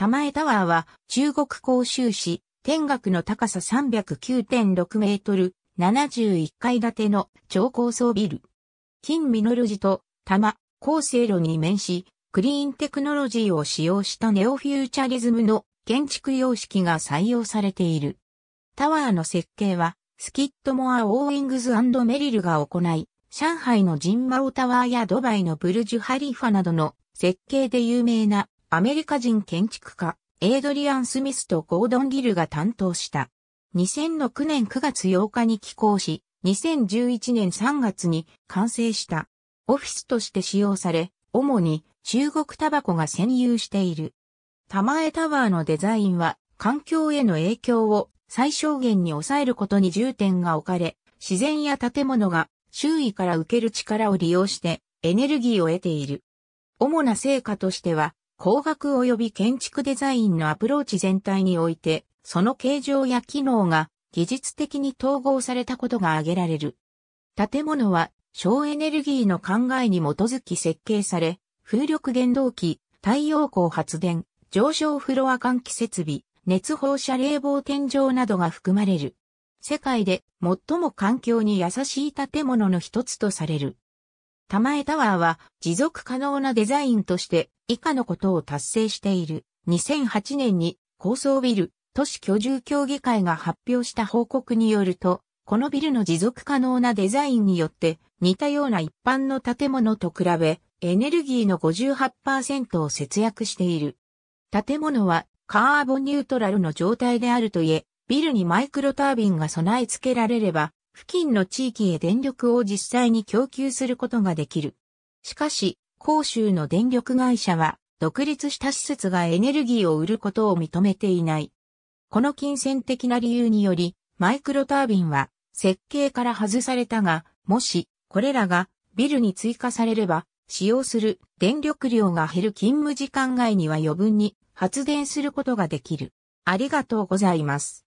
玉江タワーは中国広州市天岳の高さ309.6メートル71階建ての超高層ビル。金ミノルジと玉、高精路に面し、クリーンテクノロジーを使用したネオフューチャリズムの建築様式が採用されている。タワーの設計はスキットモア・オーーイングズメリルが行い、上海のジンマオタワーやドバイのブルジュ・ハリファなどの設計で有名なアメリカ人建築家、エイドリアン・スミスとゴードン・ギルが担当した。2006年9月8日に寄港し、2011年3月に完成した。オフィスとして使用され、主に中国タバコが占有している。玉江タワーのデザインは環境への影響を最小限に抑えることに重点が置かれ、自然や建物が周囲から受ける力を利用してエネルギーを得ている。主な成果としては工学及び建築デザインのアプローチ全体において、その形状や機能が技術的に統合されたことが挙げられる。建物は省エネルギーの考えに基づき設計され、風力原動機、太陽光発電、上昇フロア換気設備、熱放射冷房天井などが含まれる。世界で最も環境に優しい建物の一つとされる。玉江タワーは持続可能なデザインとして以下のことを達成している。2008年に高層ビル都市居住協議会が発表した報告によると、このビルの持続可能なデザインによって似たような一般の建物と比べエネルギーの58%を節約している。建物はカーボンニュートラルの状態であるといえ、ビルにマイクロタービンが備え付けられれば付近の地域へ電力を実際に供給することができる。しかし、広州の電力会社は、独立した施設がエネルギーを売ることを認めていない。この金銭的な理由により、マイクロタービンは設計から外されたが、もしこれらがビルに追加されれば、使用する電力量が減る勤務時間外には余分に発電することができる。ありがとうございます。